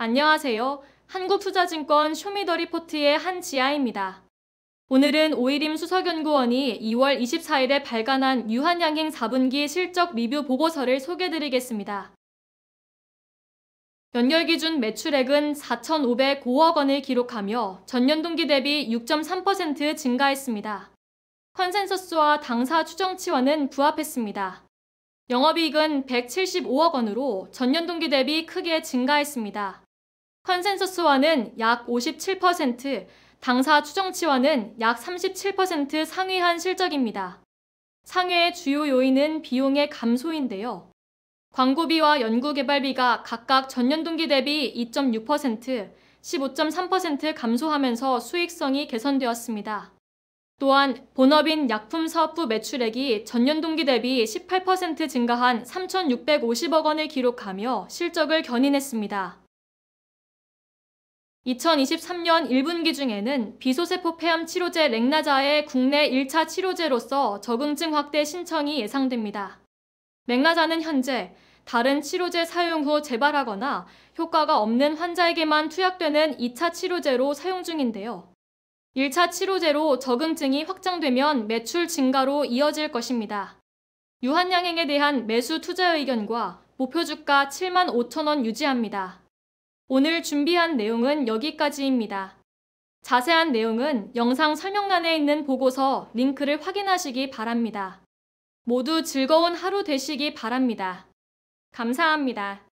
안녕하세요. 한국투자증권 쇼미더리포트의 한지아입니다. 오늘은 오일임 수석연구원이 2월 24일에 발간한 유한양행 4분기 실적 리뷰 보고서를 소개드리겠습니다. 해 연결 기준 매출액은 4,505억 원을 기록하며 전년 동기 대비 6.3% 증가했습니다. 컨센서스와 당사 추정치와는 부합했습니다. 영업이익은 175억 원으로 전년 동기 대비 크게 증가했습니다. 컨센서스와는 약 57%, 당사 추정치와는 약 37% 상회한 실적입니다. 상회의 주요 요인은 비용의 감소인데요. 광고비와 연구개발비가 각각 전년 동기 대비 2.6%, 15.3% 감소하면서 수익성이 개선되었습니다. 또한 본업인 약품 사업부 매출액이 전년 동기 대비 18% 증가한 3,650억 원을 기록하며 실적을 견인했습니다. 2023년 1분기 중에는 비소세포 폐암 치료제 맥나자의 국내 1차 치료제로서 적응증 확대 신청이 예상됩니다. 맥나자는 현재 다른 치료제 사용 후 재발하거나 효과가 없는 환자에게만 투약되는 2차 치료제로 사용 중인데요. 1차 치료제로 적응증이 확장되면 매출 증가로 이어질 것입니다. 유한양행에 대한 매수 투자 의견과 목표 주가 7만 5천 원 유지합니다. 오늘 준비한 내용은 여기까지입니다. 자세한 내용은 영상 설명란에 있는 보고서 링크를 확인하시기 바랍니다. 모두 즐거운 하루 되시기 바랍니다. 감사합니다.